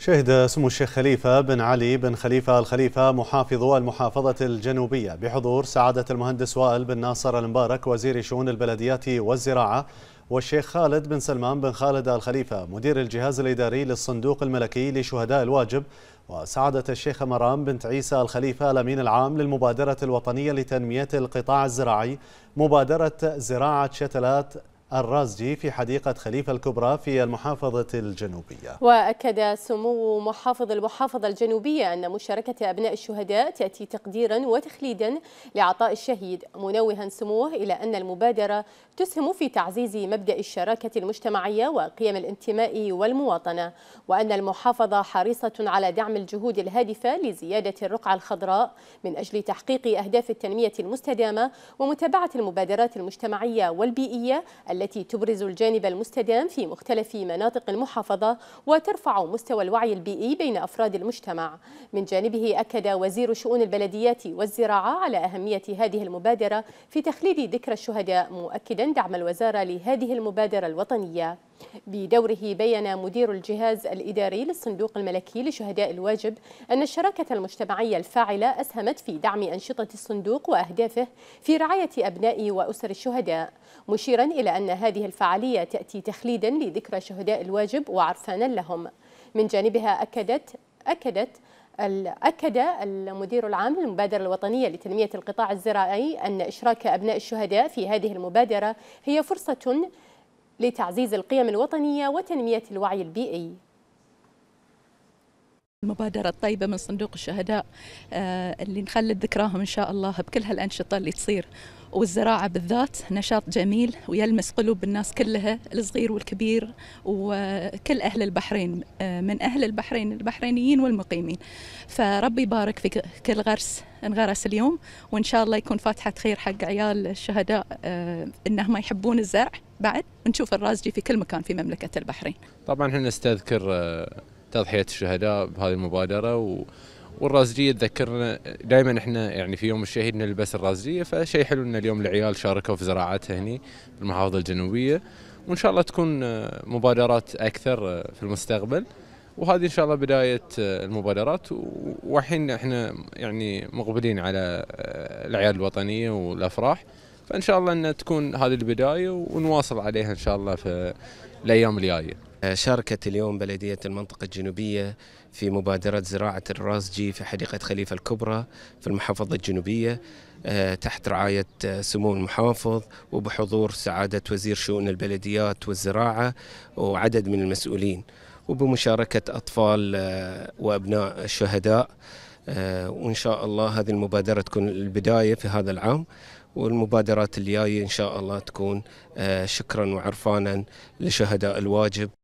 شهد سمو الشيخ خليفة بن علي بن خليفة الخليفة محافظ المحافظة الجنوبية بحضور سعادة المهندس وائل بن ناصر المبارك وزير شؤون البلديات والزراعة والشيخ خالد بن سلمان بن خالد الخليفة مدير الجهاز الإداري للصندوق الملكي لشهداء الواجب وسعادة الشيخ مرام بنت عيسى الخليفة الأمين العام للمبادرة الوطنية لتنمية القطاع الزراعي مبادرة زراعة شتلات الرازجي في حديقة خليفة الكبرى في المحافظة الجنوبية وأكد سمو محافظ المحافظة الجنوبية أن مشاركة أبناء الشهداء تأتي تقديرا وتخليدا لعطاء الشهيد منوها سموه إلى أن المبادرة تسهم في تعزيز مبدأ الشراكة المجتمعية وقيم الانتماء والمواطنة وأن المحافظة حريصة على دعم الجهود الهادفة لزيادة الرقعة الخضراء من أجل تحقيق أهداف التنمية المستدامة ومتابعة المبادرات المجتمعية والبيئية التي تبرز الجانب المستدام في مختلف مناطق المحافظة وترفع مستوى الوعي البيئي بين أفراد المجتمع من جانبه أكد وزير شؤون البلديات والزراعة على أهمية هذه المبادرة في تخليد ذكرى الشهداء مؤكدا دعم الوزارة لهذه المبادرة الوطنية بدوره بين مدير الجهاز الإداري للصندوق الملكي لشهداء الواجب أن الشراكة المجتمعية الفاعلة أسهمت في دعم أنشطة الصندوق وأهدافه في رعاية أبناء وأسر الشهداء مشيرا إلى أن هذه الفعالية تأتي تخليدا لذكرى شهداء الواجب وعرفانا لهم من جانبها أكدت أكدت أكد المدير العام للمبادرة الوطنية لتنمية القطاع الزراعي أن إشراك أبناء الشهداء في هذه المبادرة هي فرصة لتعزيز القيم الوطنية وتنمية الوعي البيئي المبادرة الطيبة من صندوق الشهداء آه، اللي نخلد ذكراهم إن شاء الله بكل هالأنشطة اللي تصير والزراعة بالذات نشاط جميل ويلمس قلوب الناس كلها الصغير والكبير وكل أهل البحرين آه، من أهل البحرين البحرينيين والمقيمين فربي يبارك في كل غرس انغرس اليوم وإن شاء الله يكون فاتحة خير حق عيال الشهداء آه، إنهم يحبون الزرع بعد ونشوف الرازجي في كل مكان في مملكة البحرين طبعا احنا نستذكر تضحيه الشهداء بهذه المبادره و والرازجيه تذكرنا دائما احنا يعني في يوم الشهيد نلبس الرازجيه فشيء حلو ان اليوم العيال شاركوا في زراعتها هني المحافظة الجنوبيه وان شاء الله تكون مبادرات اكثر في المستقبل وهذه ان شاء الله بدايه المبادرات والحين احنا يعني مقبلين على الاعياد الوطنيه والافراح فان شاء الله ان تكون هذه البدايه ونواصل عليها ان شاء الله في الايام الجايه آه، شاركت اليوم بلدية المنطقة الجنوبية في مبادرة زراعة الرازجي في حديقة خليفة الكبرى في المحافظة الجنوبية آه، تحت رعاية آه، سمو المحافظ وبحضور سعادة وزير شؤون البلديات والزراعة وعدد من المسؤولين وبمشاركة أطفال وأبناء الشهداء وإن شاء الله هذه المبادرة تكون البداية في هذا العام والمبادرات الجاية إن شاء الله تكون شكرا وعرفانا لشهداء الواجب